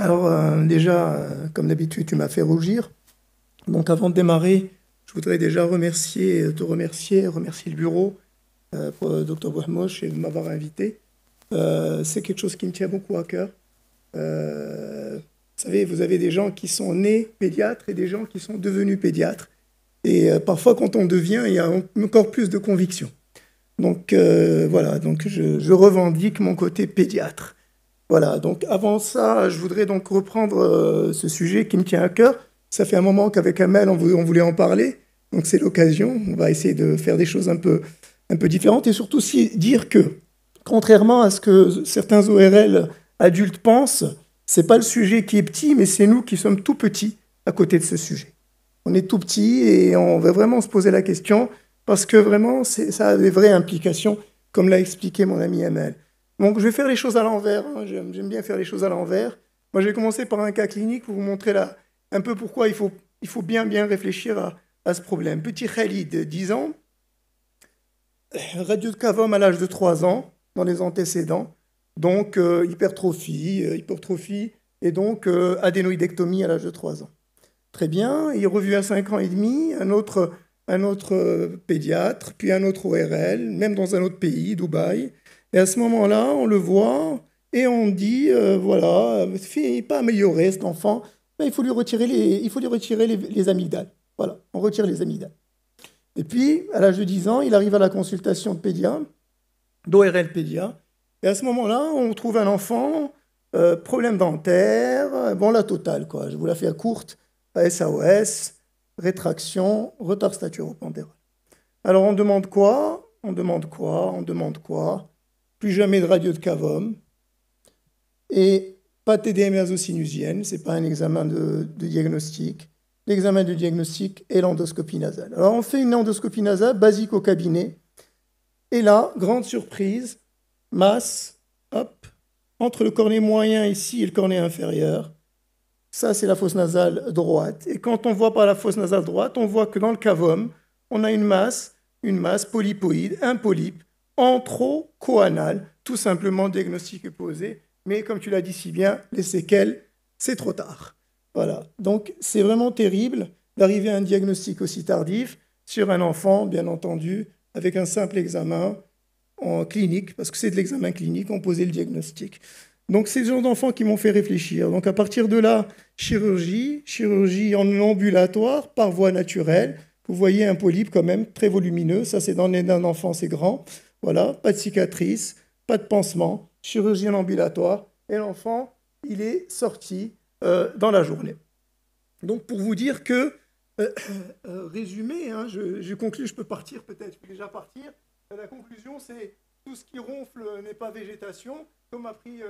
Alors euh, déjà, euh, comme d'habitude, tu m'as fait rougir. Donc avant de démarrer, je voudrais déjà remercier, euh, te remercier, remercier le bureau, euh, Dr Boismoche et de m'avoir invité. c'est quelque chose qui me tient beaucoup à cœur. vous savez, vous avez des gens qui sont nés pédiatres et des gens qui sont devenus pédiatres. Et parfois, quand on devient, il y a encore plus de conviction. Donc voilà, donc je revendique mon côté pédiatre. Voilà, donc avant ça, je voudrais donc reprendre euh, ce sujet qui me tient à cœur. Ça fait un moment qu'avec Amel, on, voulait en parler, donc c'est l'occasion. On va essayer de faire des choses un peu, différentes et surtout dire que, contrairement à ce que certains ORL adultes pensent, c'est pas le sujet qui est petit, mais c'est nous qui sommes tout petits à côté de ce sujet. On est tout petits et on veut vraiment se poser la question parce que vraiment, ça a des vraies implications, comme l'a expliqué mon ami Amel. Donc je vais faire les choses à l'envers, hein, j'aime bien faire les choses à l'envers. Moi je vais commencer par un cas clinique pour vous montrer là, un peu pourquoi il faut, bien bien réfléchir à, ce problème. Petit Khalid, 10 ans, radio de cavum à l'âge de 3 ans, dans les antécédents, donc euh, hypertrophie, euh, hypertrophie, et donc euh, adénoïdectomie à l'âge de 3 ans. Très bien, il est revu à 5 ans et demi, un autre pédiatre, puis un autre ORL, même dans un autre pays, Dubaï, et à ce moment-là, on le voit et on dit, euh, voilà, il n'est pas amélioré cet enfant, il faut lui retirer les, il faut lui retirer les, amygdales. Voilà, on retire les amygdales. Et puis, à l'âge de 10 ans, il arrive à la consultation de pédia, d'ORL pédia. Et à ce moment-là, on trouve un enfant, euh, problème dentaire, bon, la totale, quoi. Je vous la fais à courte, SAOS, rétraction, retard pandéra. Alors, on demande quoi On demande quoi On demande quoi plus jamais de radio de cavum, et pas TDM sinusienne, ce n'est pas un examen de, de diagnostic. L'examen de diagnostic est l'endoscopie nasale. Alors on fait une endoscopie nasale basique au cabinet, et là, grande surprise, masse, hop, entre le cornet moyen ici et le cornet inférieur. Ça, c'est la fosse nasale droite. Et quand on voit par la fosse nasale droite, on voit que dans le cavum, on a une masse, une masse polypoïde, un polype, coanal tout simplement diagnostic posé, mais comme tu l'as dit si bien, les séquelles, c'est trop tard. Voilà, donc c'est vraiment terrible d'arriver à un diagnostic aussi tardif sur un enfant, bien entendu, avec un simple examen en clinique, parce que c'est de l'examen clinique, on posait le diagnostic. Donc c'est ce genre d'enfants qui m'ont fait réfléchir. Donc à partir de là, chirurgie, chirurgie en ambulatoire, par voie naturelle. Vous voyez un polype quand même très volumineux, ça c'est dans un enfant, c'est grand. Voilà, pas de cicatrice, pas de pansement, chirurgien ambulatoire, et l'enfant, il est sorti euh, dans la journée. Donc pour vous dire que, euh, euh, résumé, hein, je, je, peux partir peut-être, je peux déjà partir. La conclusion, c'est tout ce qui ronfle n'est pas végétation, comme a pris,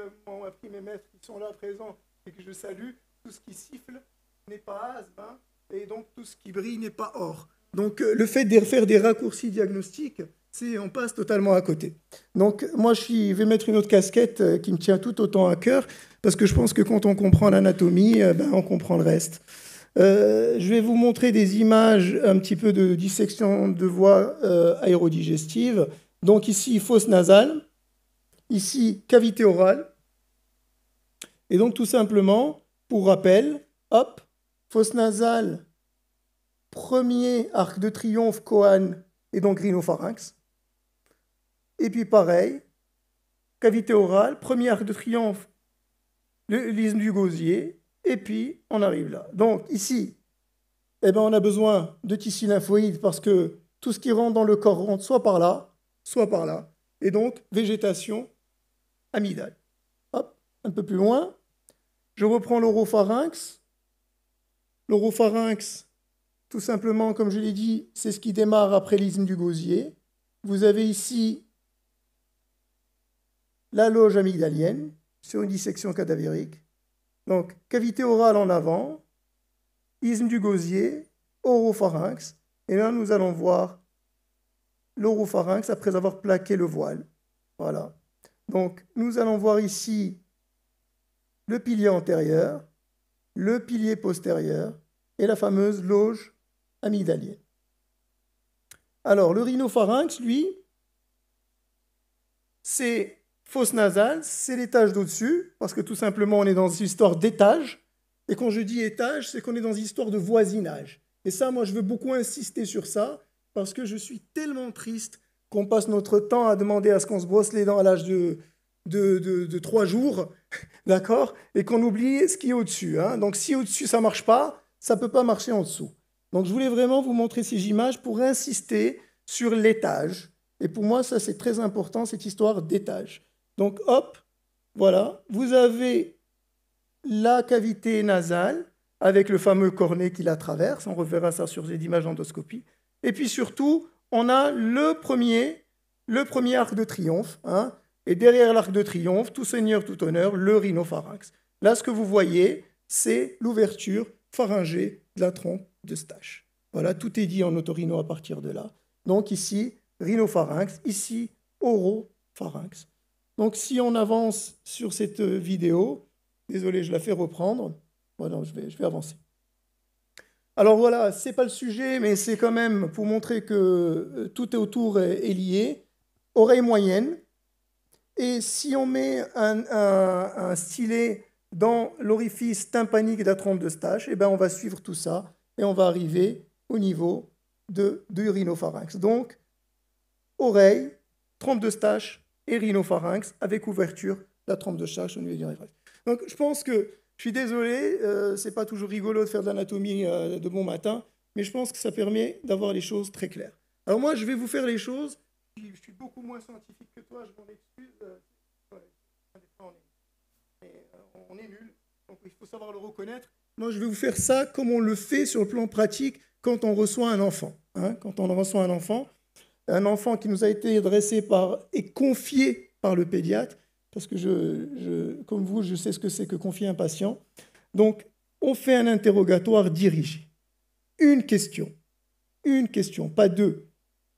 mes maîtres qui sont là présents et que je salue, tout ce qui siffle n'est pas asthme, hein, et donc tout ce qui brille n'est pas or. Donc le fait de faire des raccourcis diagnostiques, on passe totalement à côté. Donc moi, je vais mettre une autre casquette euh, qui me tient tout autant à cœur, parce que je pense que quand on comprend l'anatomie, euh, ben, on comprend le reste. Euh, je vais vous montrer des images un petit peu de dissection de voies aérodigestive. Donc ici, fosse nasale, ici, cavité orale. Et donc tout simplement, pour rappel, hop, fosse nasale, premier arc de triomphe, Coan et donc rhinopharynx. Et puis pareil, cavité orale, premier arc de triomphe, l'isthme du gosier, et puis on arrive là. Donc ici, eh ben, on a besoin de tissu lymphoïde parce que tout ce qui rentre dans le corps rentre soit par là, soit par là. Et donc, végétation amygdale. Hop, un peu plus loin. Je reprends l'oropharynx. L'oropharynx, tout simplement, comme je l'ai dit, c'est ce qui démarre après l'isthme du gosier. Vous avez ici la loge amygdalienne sur une dissection cadavérique. Donc, cavité orale en avant, isme du gosier, oropharynx. Et là, nous allons voir l'oropharynx après avoir plaqué le voile. Voilà. Donc, nous allons voir ici le pilier antérieur, le pilier postérieur et la fameuse loge amygdalienne. Alors, le rhinopharynx, lui, c'est Fausse nasale, c'est l'étage d'au-dessus, parce que tout simplement, on est dans une histoire d'étage. Et quand je dis étage, c'est qu'on est dans une histoire de voisinage. Et ça, moi, je veux beaucoup insister sur ça, parce que je suis tellement triste qu'on passe notre temps à demander à ce qu'on se brosse les dents à l'âge de, de, trois jours, d'accord Et qu'on oublie ce qui est au-dessus. Hein. Donc, si au-dessus, ça marche pas, ça peut pas marcher en dessous. Donc, je voulais vraiment vous montrer ces images pour insister sur l'étage. Et pour moi, ça, c'est très important, cette histoire d'étage. Donc hop, voilà, vous avez la cavité nasale avec le fameux cornet qui la traverse, on reverra ça sur des images d'endoscopie. Et puis surtout, on a le premier, arc de triomphe, hein, et derrière l'arc de triomphe, tout seigneur, tout honneur, le rhinopharynx. Là, ce que vous voyez, c'est l'ouverture pharyngée de la trompe de Stache. Voilà, tout est dit en autorhino à partir de là. Donc ici, rhinopharynx, ici, oropharynx. Donc si on avance sur cette euh, vidéo, désolé, je la fais reprendre. je vais, avancer. Alors voilà, c'est pas le sujet, mais c'est quand même pour montrer que euh, tout est autour est lié. Oreille moyenne. Et si on met un, stylet dans l'orifice tympanique d'un trompe de stache, eh ben on va suivre tout ça et on va arriver au niveau de, l'urinopharynx. rhinopharynx. Donc, oreille, trompe de stache, et rhinopharynx avec ouverture de la trempe de charge au niveau du Donc je pense que, je suis désolé, ce euh, c'est pas toujours rigolo de faire de l'anatomie euh, de bon matin, mais je pense que ça permet d'avoir les choses très claires. Alors moi, je vais vous faire les choses. Je suis beaucoup moins scientifique que toi, je m'en excuse. Euh, on est nul, donc il faut savoir le reconnaître. Moi, je vais vous faire ça comme on le fait sur le plan pratique quand on reçoit un enfant. Hein, quand on reçoit un enfant, un enfant qui nous a été dressé par et confié par le pédiatre, parce que je, comme vous, je sais ce que c'est que confier un patient. Donc, on fait un interrogatoire dirigé. Une question. Une question, pas deux.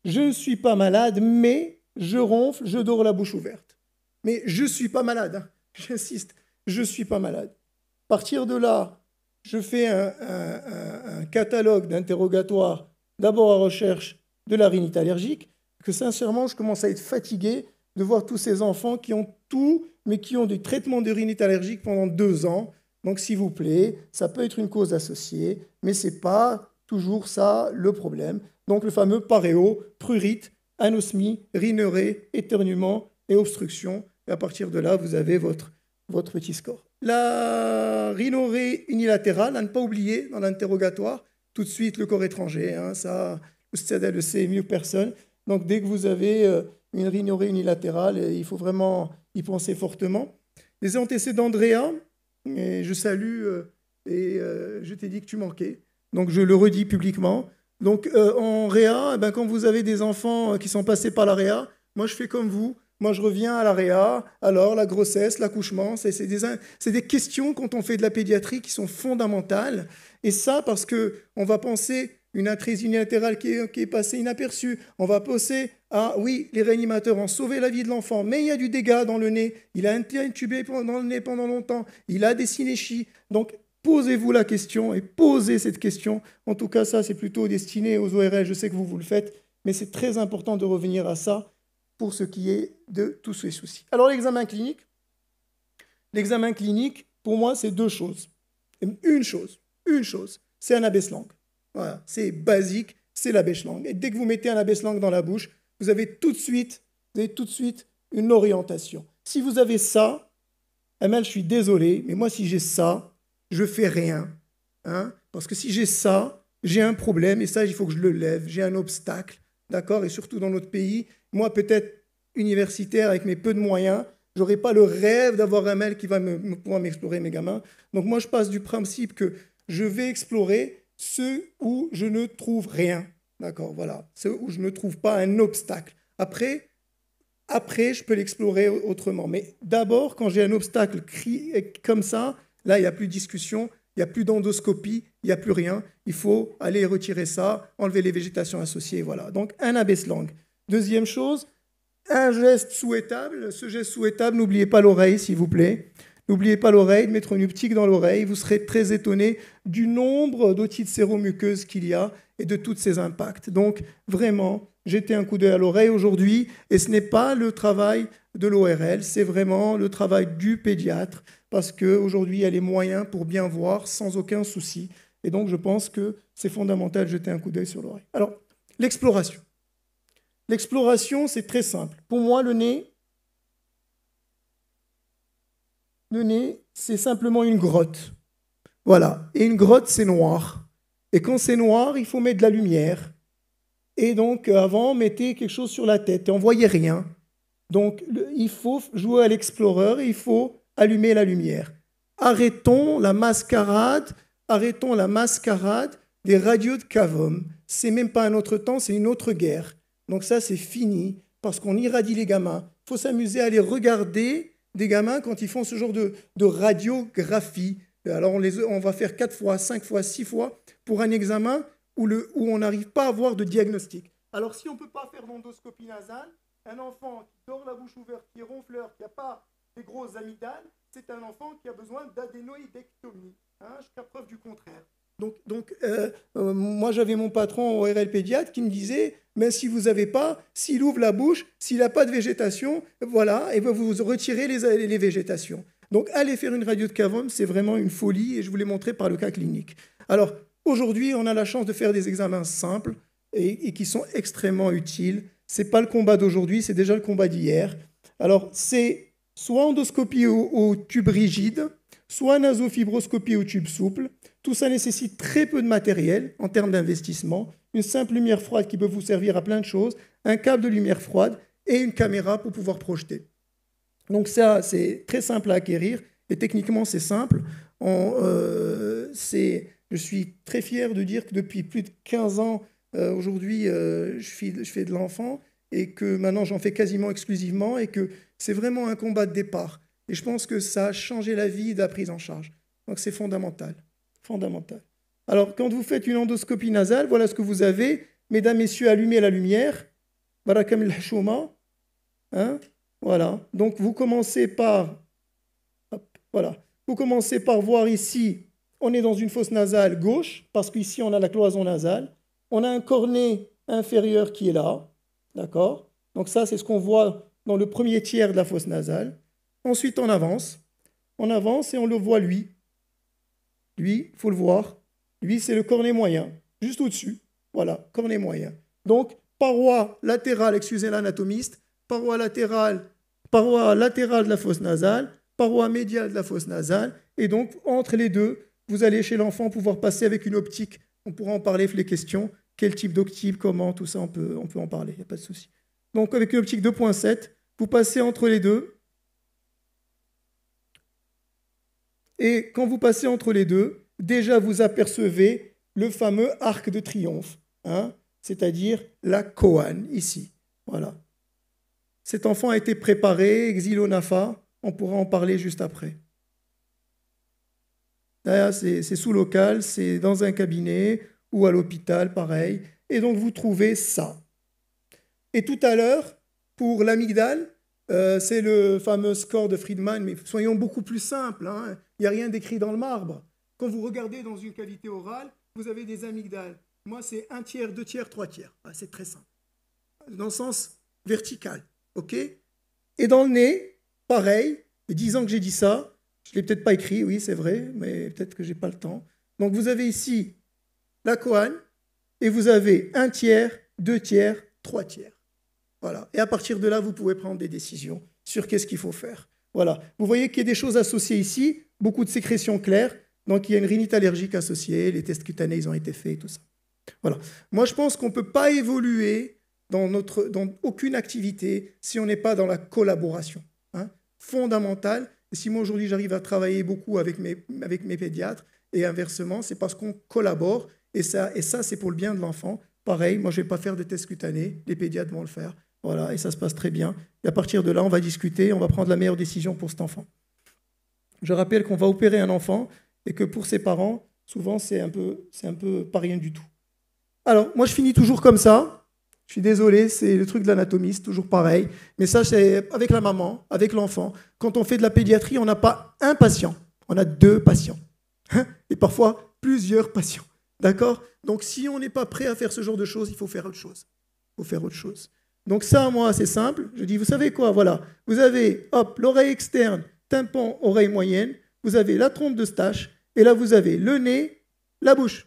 Je ne suis pas malade, mais je ronfle, je dors la bouche ouverte. Mais je ne suis pas malade, hein. j'insiste, je ne suis pas malade. À partir de là, je fais un, un catalogue d'interrogatoires, d'abord à recherche de la rhinite allergique, que sincèrement, je commence à être fatigué de voir tous ces enfants qui ont tout, mais qui ont du traitement de rhinite allergique pendant deux ans. Donc, s'il vous plaît, ça peut être une cause associée, mais ce n'est pas toujours ça le problème. Donc, le fameux paréo, prurite, anosmie, rhinorée, éternuement et obstruction. Et à partir de là, vous avez votre, votre petit score. La rhinorée unilatérale, à ne pas oublier dans l'interrogatoire, tout de suite le corps étranger. Hein, ça, elle le mieux que personne. Donc dès que vous avez euh, une rhinorée unilatérale, euh, il faut vraiment y penser fortement. Les antécédents de Réa, je salue euh, et je t'ai dit que tu manquais, donc je le redis publiquement. Donc en Réa, eh ben, quand vous avez des enfants qui sont passés par la Réa, moi je fais comme vous, moi, je reviens à réa. Alors, la grossesse, l'accouchement, c'est des, des, questions quand on fait de la pédiatrie qui sont fondamentales. Et ça, parce que on va penser une intrise unilatérale qui est, passée inaperçue. On va poser à, oui, les réanimateurs ont sauvé la vie de l'enfant, mais il y a du dégât dans le nez. Il a été intubé dans le nez pendant longtemps. Il a des sinéchies. Donc, posez-vous la question et posez cette question. En tout cas, ça, c'est plutôt destiné aux ORL. Je sais que vous, vous le faites, mais c'est très important de revenir à ça pour ce qui est de tous ces soucis. Alors, l'examen clinique. L'examen clinique, pour moi, c'est deux choses. Une chose, une chose, c'est un abaisse-langue. Voilà, c'est basique, c'est la langue. Et dès que vous mettez un langue dans la bouche, vous avez tout de suite, vous tout de suite une orientation. Si vous avez ça, Amel, je suis désolé, mais moi si j'ai ça, je fais rien. Hein Parce que si j'ai ça, j'ai un problème et ça, il faut que je le lève, j'ai un obstacle. D'accord Et surtout dans notre pays, moi peut-être universitaire avec mes peu de moyens, j'aurais pas le rêve d'avoir un qui va pouvoir m'explorer mes gamins. Donc moi, je passe du principe que je vais explorer ce où je ne trouve rien. D'accord, voilà. Ceux où je ne trouve pas un obstacle. Après, après, je peux l'explorer autrement. Mais d'abord, quand j'ai un obstacle comme ça, là, il n'y a plus de discussion, il n'y a plus d'endoscopie, il n'y a plus rien. Il faut aller retirer ça, enlever les végétations associées. Voilà. Donc, un abaisse-langue. Deuxième chose, un geste souhaitable. Ce geste souhaitable, n'oubliez pas l'oreille, s'il vous plaît. N'oubliez pas l'oreille, de mettre une optique dans l'oreille. Vous serez très étonné du nombre d'otites séromuqueuses qu'il y a et de tous ces impacts. Donc, vraiment, jetez un coup d'œil à l'oreille aujourd'hui. Et ce n'est pas le travail de l'ORL, c'est vraiment le travail du pédiatre. Parce qu'aujourd'hui, il y a les moyens pour bien voir sans aucun souci. Et donc, je pense que c'est fondamental de jeter un coup d'œil sur l'oreille. Alors, l'exploration. L'exploration, c'est très simple. Pour moi, le nez, le nez, c'est simplement une grotte. Voilà. Et une grotte, c'est noir. Et quand c'est noir, il faut mettre de la lumière. Et donc, euh, avant, on mettait quelque chose sur la tête et on voyait rien. Donc, il faut jouer à l'explorer, il faut allumer la lumière. Arrêtons la mascarade, arrêtons la mascarade des radios de Ce C'est même pas un autre temps, c'est une autre guerre. Donc ça, c'est fini parce qu'on irradie les gamins. Il faut s'amuser à les regarder des gamins quand ils font ce genre de, radiographie. Alors on, va faire 4 fois, 5 fois, 6 fois pour un examen où, on n'arrive pas à avoir de diagnostic. Alors si on ne peut pas faire l'endoscopie nasale, un enfant qui dort la bouche ouverte, qui est ronfleur, qui n'a pas des grosses amygdales, c'est un enfant qui a besoin d'adénoïdectomie, hein, jusqu'à preuve du contraire. Donc, euh, euh, moi, j'avais mon patron au RL pédiatre qui me disait, mais si vous n'avez pas, s'il ouvre la bouche, s'il n'a pas de végétation, voilà, et ben, vous retirez les, végétations. Donc, aller faire une radio de cavum, c'est vraiment une folie, et je vous l'ai montré par le cas clinique. Alors, aujourd'hui, on a la chance de faire des examens simples et, qui sont extrêmement utiles. Ce n'est pas le combat d'aujourd'hui, c'est déjà le combat d'hier. Alors, c'est soit endoscopie au tube rigide, soit un nasofibroscopie au tube souple. Tout ça nécessite très peu de matériel en termes d'investissement, une simple lumière froide qui peut vous servir à plein de choses, un câble de lumière froide et une caméra pour pouvoir projeter. Donc ça, c'est très simple à acquérir et techniquement, c'est simple. Euh, je suis très fier de dire que depuis plus de 15 ans, euh, aujourd'hui, euh, je, fais, je fais de l'enfant et que maintenant, j'en fais quasiment exclusivement et que c'est vraiment un combat de départ. Et je pense que ça a changé la vie de la prise en charge. Donc c'est fondamental. Fondamental. Alors quand vous faites une endoscopie nasale, voilà ce que vous avez. Mesdames, Messieurs, allumez la lumière. Barakam el Hein Voilà. Donc vous commencez par. voilà. Vous commencez par voir ici, on est dans une fosse nasale gauche, parce qu'ici on a la cloison nasale. On a un cornet inférieur qui est là. D'accord Donc ça, c'est ce qu'on voit dans le premier tiers de la fosse nasale. Ensuite, on avance. On avance et on le voit lui. Lui, il faut le voir. Lui, c'est le cornet moyen, juste au-dessus. Voilà, cornet moyen. Donc, paroi latérale, excusez l'anatomiste, paroi latérale, paroi latérale de la fosse nasale, paroi médiale de la fosse nasale. Et donc, entre les deux, vous allez chez l'enfant pouvoir passer avec une optique. On pourra en parler, les questions. Quel type d'optique, comment, tout ça, on peut, on peut en parler, il n'y a pas de souci. Donc, avec une optique 2.7, vous passez entre les deux, Et quand vous passez entre les deux, déjà vous apercevez le fameux arc de triomphe, hein, c'est-à-dire la Kohan ici. Voilà. Cet enfant a été préparé, exilonafa. On pourra en parler juste après. C'est sous local, c'est dans un cabinet ou à l'hôpital, pareil. Et donc vous trouvez ça. Et tout à l'heure, pour l'amygdale, euh, c'est le fameux score de Friedman, mais soyons beaucoup plus simples. Hein. Il n'y a rien d'écrit dans le marbre. Quand vous regardez dans une qualité orale, vous avez des amygdales. Moi, c'est un tiers, deux tiers, trois tiers. Ah, c'est très simple. Dans le sens vertical. OK Et dans le nez, pareil. Dix ans que j'ai dit ça. Je ne l'ai peut-être pas écrit, oui, c'est vrai, mais peut-être que je n'ai pas le temps. Donc, vous avez ici la coane et vous avez un tiers, deux tiers, trois tiers. Voilà. Et à partir de là, vous pouvez prendre des décisions sur qu'est-ce qu'il faut faire. Voilà. Vous voyez qu'il y a des choses associées ici, beaucoup de sécrétions claires. Donc il y a une rhinite allergique associée, les tests cutanés, ils ont été faits, tout ça. Voilà. Moi, je pense qu'on ne peut pas évoluer dans, notre, dans aucune activité si on n'est pas dans la collaboration hein. fondamentale. si moi, aujourd'hui, j'arrive à travailler beaucoup avec mes, avec mes pédiatres, et inversement, c'est parce qu'on collabore, et ça, et ça c'est pour le bien de l'enfant. Pareil, moi, je ne vais pas faire de tests cutanés, les pédiatres vont le faire. Voilà, et ça se passe très bien. Et à partir de là, on va discuter, on va prendre la meilleure décision pour cet enfant. Je rappelle qu'on va opérer un enfant et que pour ses parents, souvent, c'est un peu, un peu pas rien du tout. Alors, moi, je finis toujours comme ça. Je suis désolé, c'est le truc de l'anatomiste, toujours pareil. Mais ça, c'est avec la maman, avec l'enfant. Quand on fait de la pédiatrie, on n'a pas un patient, on a deux patients. Hein et parfois, plusieurs patients. D'accord Donc, si on n'est pas prêt à faire ce genre de choses, il faut faire autre chose. Il faut faire autre chose. Donc ça, moi, c'est simple. Je dis, vous savez quoi, voilà. Vous avez, hop, l'oreille externe, tympan, oreille moyenne. Vous avez la trompe de stache. Et là, vous avez le nez, la bouche.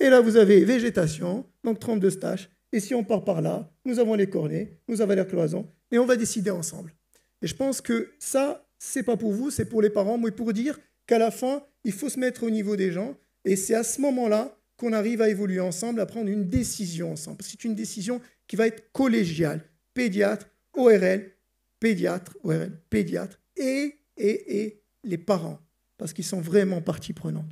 Et là, vous avez végétation, donc trompe de stache. Et si on part par là, nous avons les cornets, nous avons la cloison. Et on va décider ensemble. Et je pense que ça, c'est pas pour vous, c'est pour les parents, mais pour dire qu'à la fin, il faut se mettre au niveau des gens. Et c'est à ce moment-là qu'on arrive à évoluer ensemble, à prendre une décision ensemble. C'est une décision qui va être collégial, pédiatre, ORL, pédiatre, ORL, pédiatre, et, et, et les parents, parce qu'ils sont vraiment partie prenante.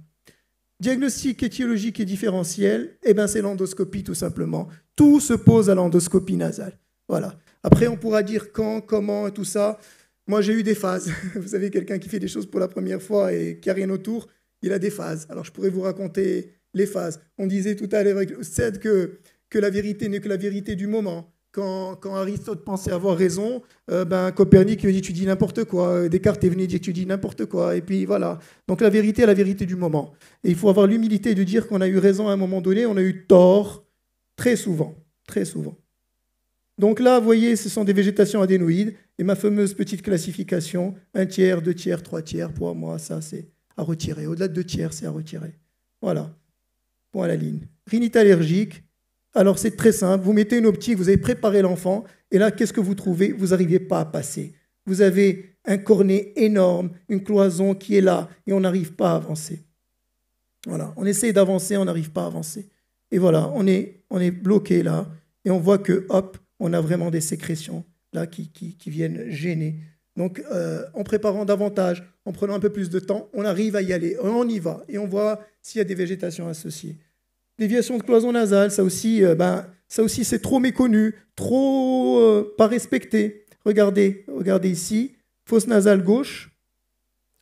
Diagnostic étiologique et différentiel, eh ben c'est l'endoscopie tout simplement. Tout se pose à l'endoscopie nasale. Voilà. Après, on pourra dire quand, comment et tout ça. Moi, j'ai eu des phases. Vous savez, quelqu'un qui fait des choses pour la première fois et qui n'a rien autour, il a des phases. Alors, je pourrais vous raconter les phases. On disait tout à l'heure, c'est e que que la vérité n'est que la vérité du moment. Quand, Aristote pensait avoir raison, euh, ben, Copernic lui dit tu dis n'importe quoi, Descartes est venu dit, tu dis n'importe quoi, et puis voilà. Donc la vérité est la vérité du moment. Et il faut avoir l'humilité de dire qu'on a eu raison à un moment donné, on a eu tort très souvent, très souvent. Donc là, vous voyez, ce sont des végétations adénoïdes, et ma fameuse petite classification, un tiers, deux tiers, trois tiers, pour moi, ça c'est à retirer. Au-delà de deux tiers, c'est à retirer. Voilà. Point à la ligne. Rhinite allergique, alors c'est très simple, vous mettez une optique, vous avez préparé l'enfant, et là, qu'est-ce que vous trouvez Vous n'arrivez pas à passer. Vous avez un cornet énorme, une cloison qui est là, et on n'arrive pas à avancer. Voilà, on essaie d'avancer, on n'arrive pas à avancer. Et voilà, on est, bloqué là, et on voit que, hop, on a vraiment des sécrétions là qui, viennent gêner. Donc, euh, en préparant davantage, en prenant un peu plus de temps, on arrive à y aller, on y va, et on voit s'il y a des végétations associées. Déviation de cloison nasale, ça aussi, euh, ben, ça aussi c'est trop méconnu, trop euh, pas respecté. Regardez, regardez ici, fosse nasale gauche,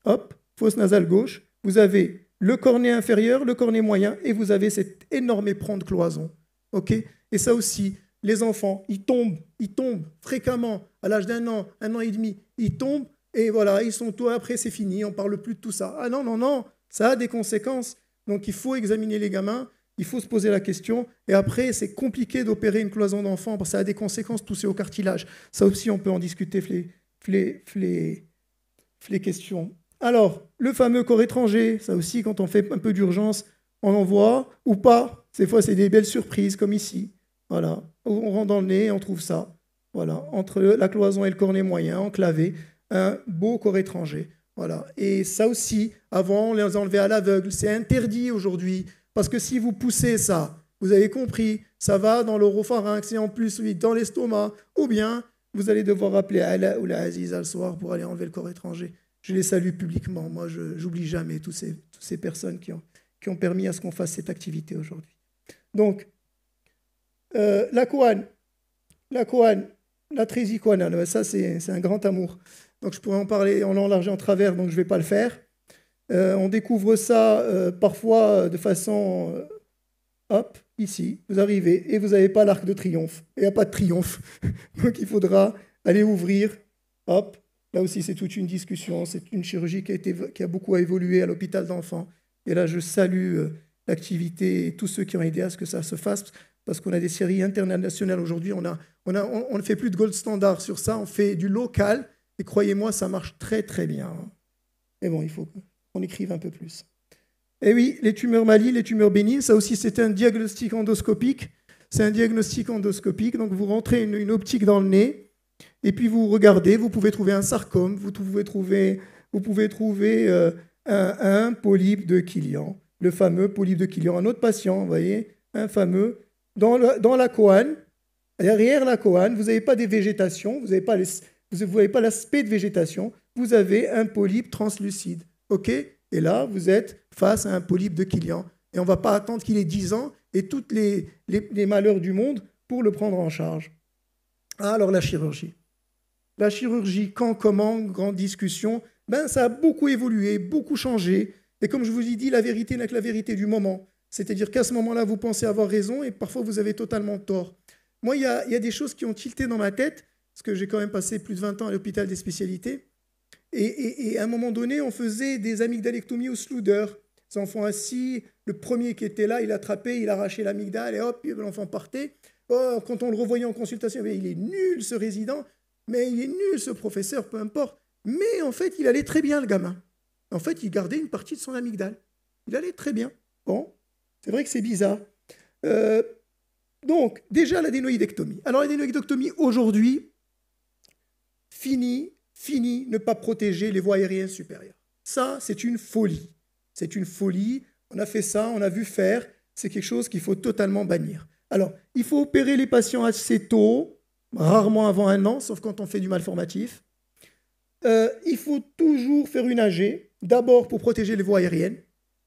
hop, fosse nasale gauche, vous avez le cornet inférieur, le cornet moyen, et vous avez cette énorme éperon de cloison. ok et ça aussi, les enfants, ils tombent, ils tombent fréquemment, à l'âge d'un an, un an et demi, ils tombent, et voilà, ils sont tout après, c'est fini, on parle plus de tout ça. Ah non, non, non, ça a des conséquences. Donc il faut examiner les gamins, il faut se poser la question. Et après, c'est compliqué d'opérer une cloison d'enfant, parce que ça a des conséquences, tout au cartilage. Ça aussi, on peut en discuter, les, les, les, questions. Alors, le fameux corps étranger, ça aussi, quand on fait un peu d'urgence, on en voit, ou pas. Ces fois, c'est des belles surprises, comme ici. Voilà, on rentre dans le nez, on trouve ça. Voilà, entre la cloison et le cornet moyen, enclavé, un beau corps étranger. Voilà. Et ça aussi, avant, on les enlevait à l'aveugle. C'est interdit aujourd'hui. Parce que si vous poussez ça, vous avez compris, ça va dans l'oropharynx et en plus, oui, dans l'estomac, ou bien vous allez devoir appeler Allah ou la le soir pour aller enlever le corps étranger. Je les salue publiquement. Moi, je n'oublie jamais toutes ces, ces personnes qui ont, qui ont permis à ce qu'on fasse cette activité aujourd'hui. Donc, euh, la Koan, la Koan, la ça c'est un grand amour. Donc je pourrais en parler en l'enlarger en travers, donc je ne vais pas le faire. Euh, on découvre ça euh, parfois euh, de façon... hop, ici, vous arrivez et vous n'avez pas l'arc de triomphe. Il n'y a pas de triomphe. Donc il faudra aller ouvrir. Hop, là aussi c'est toute une discussion. C'est une chirurgie qui a, été, qui a beaucoup évolué à l'hôpital d'enfants. Et là je salue l'activité et tous ceux qui ont aidé à ce que ça se fasse. Parce qu'on a des séries internationales aujourd'hui. On, ne fait plus de gold standard sur ça. On fait du local. Et croyez-moi, ça marche très très bien. Mais bon, il faut on écrive un peu plus. Et eh oui, les tumeurs malignes, les tumeurs bénignes, ça aussi c'est un diagnostic endoscopique. C'est un diagnostic endoscopique, donc vous rentrez une, optique dans le nez, et puis vous regardez, vous pouvez trouver un sarcome, vous pouvez trouver, vous pouvez trouver euh, un, polype de Killian, le fameux polype de Killian. un autre patient, vous voyez, un fameux, dans, la coane, derrière la coane, vous n'avez pas des végétations, vous n'avez pas l'aspect de végétation, vous avez un polype translucide. OK Et là, vous êtes face à un polype de Kilian. Et on ne va pas attendre qu'il ait 10 ans et tous les, malheurs du monde pour le prendre en charge. Ah, alors la chirurgie. La chirurgie, quand, comment, grande discussion. Ben, ça a beaucoup évolué, beaucoup changé. Et comme je vous ai dit, la vérité n'est que la vérité du moment. C'est-à-dire qu'à ce moment-là, vous pensez avoir raison et parfois vous avez totalement tort. Moi, il y, y a, des choses qui ont tilté dans ma tête, parce que j'ai quand même passé plus de 20 ans à l'hôpital des spécialités. Et, à un moment donné, on faisait des amygdalectomies au Sluder. Les enfants assis, le premier qui était là, il attrapait, il arrachait l'amygdale et hop, l'enfant partait. Or quand on le revoyait en consultation, eh il est nul ce résident, mais il est nul ce professeur, peu importe. Mais en fait, il allait très bien le gamin. En fait, il gardait une partie de son amygdale. Il allait très bien. Bon, c'est vrai que c'est bizarre. Euh, donc, déjà l'adénoïdectomie. Alors, l'adénoïdectomie aujourd'hui finie. Fini, ne pas protéger les voies aériennes supérieures. Ça, c'est une folie. C'est une folie. On a fait ça, on a vu faire. C'est quelque chose qu'il faut totalement bannir. Alors, il faut opérer les patients assez tôt, rarement avant un an, sauf quand on fait du mal formatif. Euh, il faut toujours faire une AG, d'abord pour protéger les voies aériennes,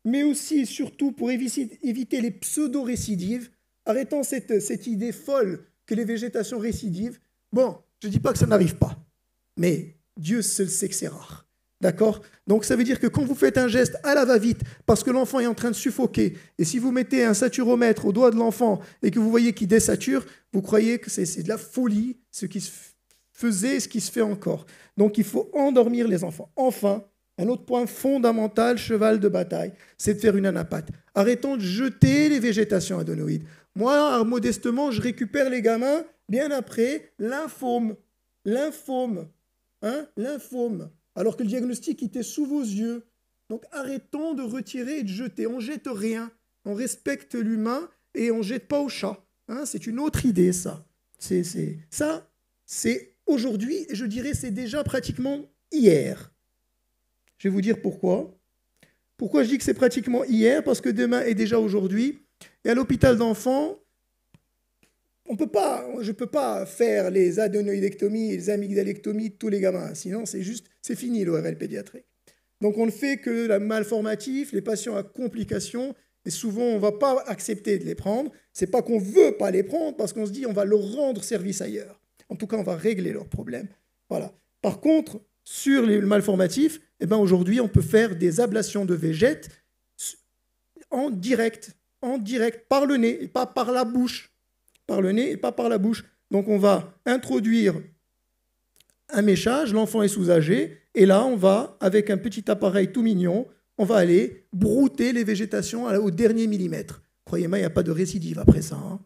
mais aussi et surtout pour éviter les pseudo-récidives, arrêtant cette, cette, idée folle que les végétations récidives, bon, je ne dis pas que ça n'arrive pas, mais Dieu seul sait que c'est rare. D'accord Donc ça veut dire que quand vous faites un geste à la va-vite, parce que l'enfant est en train de suffoquer, et si vous mettez un saturomètre au doigt de l'enfant et que vous voyez qu'il désature, vous croyez que c'est de la folie ce qui se faisait, ce qui se fait encore. Donc il faut endormir les enfants. Enfin, un autre point fondamental, cheval de bataille, c'est de faire une anapathe. Arrêtons de jeter les végétations adonoïdes. Moi, modestement, je récupère les gamins bien après l'informe. Lymphome un lymphome, alors que le diagnostic était sous vos yeux. Donc arrêtons de retirer et de jeter. On jette rien. On respecte l'humain et on jette pas au chat. Hein. c'est une autre idée, ça. C'est, ça, c'est aujourd'hui, et je dirais c'est déjà pratiquement hier. Je vais vous dire pourquoi. Pourquoi je dis que c'est pratiquement hier Parce que demain est déjà aujourd'hui. Et à l'hôpital d'enfants, on peut je ne peux pas faire les adénoïdectomies les amygdalectomies de tous les gamins, sinon c'est juste, c'est fini l'ORL pédiatrique. Donc on ne fait que la malformatif, les patients à complications, et souvent on ne va pas accepter de les prendre. C'est pas qu'on veut pas les prendre, parce qu'on se dit on va leur rendre service ailleurs. En tout cas, on va régler leurs problèmes. Voilà. Par contre, sur les malformatifs, eh ben aujourd'hui on peut faire des ablations de végètes en direct, en direct par le nez et pas par la bouche par le nez et pas par la bouche. Donc on va introduire un méchage, l'enfant est sous âgé. et là on va, avec un petit appareil tout mignon, on va aller brouter les végétations au dernier millimètre. Croyez-moi, il n'y a pas de récidive après ça. Hein.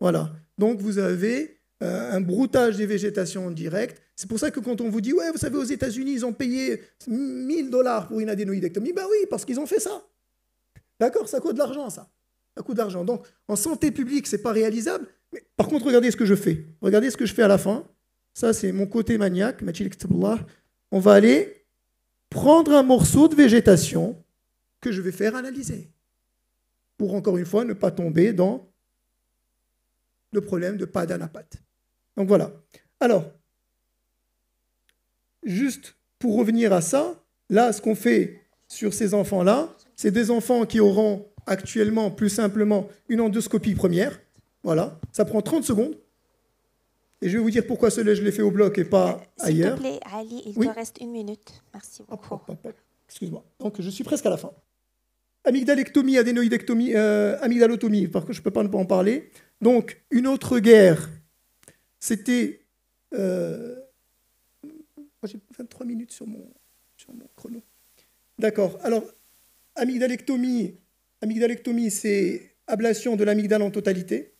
voilà. Donc vous avez euh, un broutage des végétations en direct. C'est pour ça que quand on vous dit, ouais, vous savez, aux États-Unis, ils ont payé 1000 dollars pour une adénoïdectomie, ben oui, parce qu'ils ont fait ça. D'accord Ça coûte de l'argent, ça coup d'argent. Donc, en santé publique, c'est pas réalisable. Mais par contre, regardez ce que je fais. Regardez ce que je fais à la fin. Ça, c'est mon côté maniaque. On va aller prendre un morceau de végétation que je vais faire analyser. Pour encore une fois, ne pas tomber dans le problème de pas d'anapath. Donc voilà. Alors, juste pour revenir à ça, là, ce qu'on fait sur ces enfants-là, c'est des enfants qui auront actuellement plus simplement une endoscopie première. Voilà, ça prend 30 secondes. Et je vais vous dire pourquoi cela je l'ai fait au bloc et pas ailleurs. S'il te plaît, Ali, il te reste une minute. Merci beaucoup. Excuse-moi. Donc je suis presque à la fin. Amygdalectomie, adénoïdectomie, euh, amygdalotomie, parce que je ne peux pas ne pas en parler. Donc une autre guerre, c'était... Euh, j'ai 23 minutes sur mon, sur mon chrono. D'accord. Alors, amygdalectomie, Amygdalectomie, c'est ablation de l'amygdale en totalité.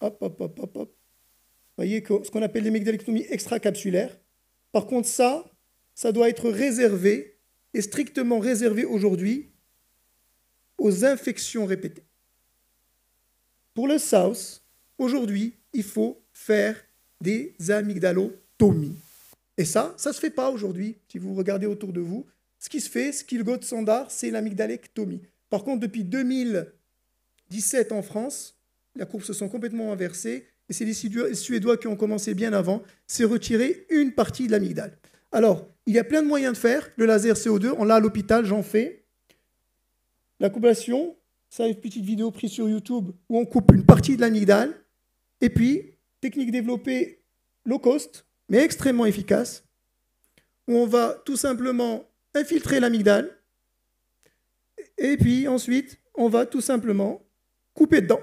Hop, hop, hop, hop, hop. Vous voyez ce qu'on appelle l'amygdalectomie extracapsulaire. Par contre, ça, ça doit être réservé, et strictement réservé aujourd'hui, aux infections répétées. Pour le South, aujourd'hui, il faut faire des amygdalotomies. Et ça, ça ne se fait pas aujourd'hui. Si vous regardez autour de vous, ce qui se fait, ce qu'il gote standard, c'est l'amygdalectomie. Par contre, depuis 2017 en France, la courbe se sont complètement inversées et c'est les Suédois qui ont commencé bien avant, c'est retirer une partie de l'amygdale. Alors, il y a plein de moyens de faire. Le laser CO2, on l'a à l'hôpital, j'en fais. La couplation, ça, une petite vidéo prise sur YouTube où on coupe une partie de l'amygdale. Et puis, technique développée low cost, mais extrêmement efficace, où on va tout simplement infiltrer l'amygdale et puis ensuite, on va tout simplement couper dedans.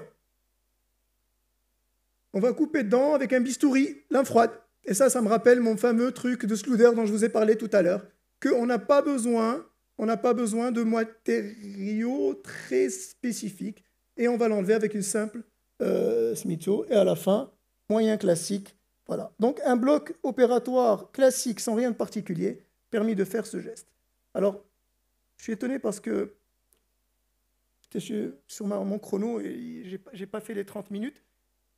On va couper dedans avec un bistouri, lin froide. Et ça, ça me rappelle mon fameux truc de Sluder dont je vous ai parlé tout à l'heure, qu'on n'a pas besoin, on n'a pas besoin de matériaux très spécifiques. Et on va l'enlever avec une simple euh, Et à la fin, moyen classique. Voilà. Donc un bloc opératoire classique sans rien de particulier permis de faire ce geste. Alors, je suis étonné parce que sur, mon chrono et j'ai n'ai pas fait les 30 minutes.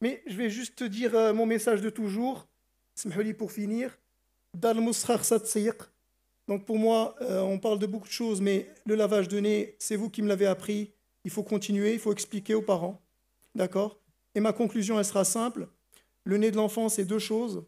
Mais je vais juste dire euh, mon message de toujours. pour finir. Donc pour moi, euh, on parle de beaucoup de choses, mais le lavage de nez, c'est vous qui me l'avez appris. Il faut continuer, il faut expliquer aux parents. D'accord Et ma conclusion, elle sera simple. Le nez de l'enfant, c'est deux choses.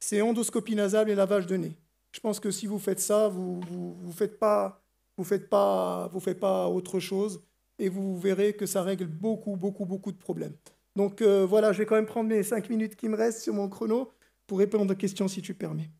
C'est endoscopie nasale et lavage de nez. Je pense que si vous faites ça, vous ne vous faites, pas, vous faites, pas, vous faites pas autre chose et vous verrez que ça règle beaucoup, beaucoup, beaucoup de problèmes. Donc euh, voilà, je vais quand même prendre mes 5 minutes qui me restent sur mon chrono pour répondre aux questions si tu permets.